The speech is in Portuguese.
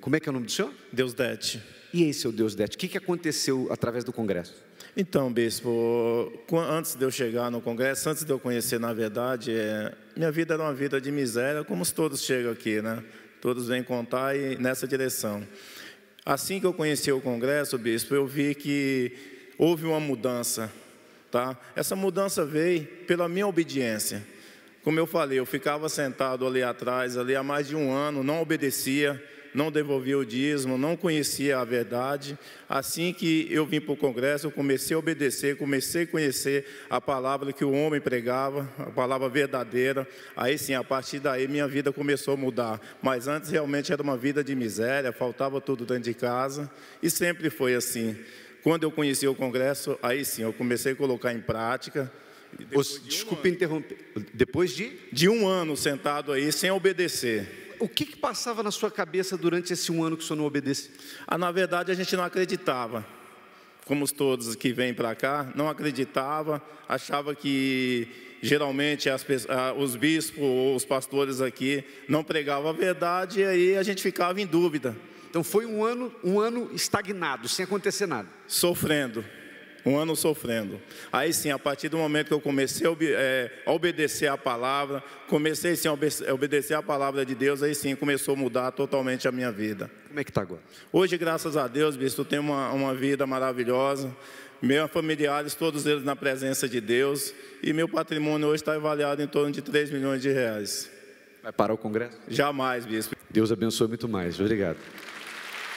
Como é que é o nome do senhor? Deusdete. E aí, seu é Deusdete, o que, que aconteceu através do Congresso? Então, bispo, antes de eu chegar no Congresso, antes de eu conhecer, na verdade, é, minha vida era uma vida de miséria, como todos chegam aqui, né? Todos vêm contar e nessa direção. Assim que eu conheci o Congresso, bispo, eu vi que houve uma mudança, tá? Essa mudança veio pela minha obediência. Como eu falei, eu ficava sentado ali atrás, ali há mais de um ano, não obedecia, não devolvia o dízimo, não conhecia a verdade. Assim que eu vim para o Congresso, eu comecei a obedecer, comecei a conhecer a palavra que o homem pregava, a palavra verdadeira. Aí sim, a partir daí, minha vida começou a mudar. Mas antes, realmente, era uma vida de miséria, faltava tudo dentro de casa, e sempre foi assim. Quando eu conheci o Congresso, aí sim, eu comecei a colocar em prática. De Desculpe um interromper. Depois de? De um ano sentado aí, sem obedecer o que, que, passava na sua cabeça durante esse um ano que o senhor não obedece? Ah, na verdade, a gente não acreditava. Como todos que vêm para cá, não acreditava, achava que geralmente as, ah, os bispos ou os pastores aqui não pregavam a verdade e aí a gente ficava em dúvida. Então foi um ano, um ano estagnado, sem acontecer nada. Sofrendo um ano sofrendo. Aí sim, a partir do momento que eu comecei a, é, a obedecer a palavra, comecei sim a obedecer a palavra de Deus, aí sim começou a mudar totalmente a minha vida. Como é que está agora? Hoje, graças a Deus, bispo, tenho uma, uma vida maravilhosa. Meus familiares, todos eles na presença de Deus. E meu patrimônio hoje está avaliado em torno de 3 milhões de reais. Vai parar o Congresso? Jamais, bispo. Deus abençoe muito mais. Obrigado.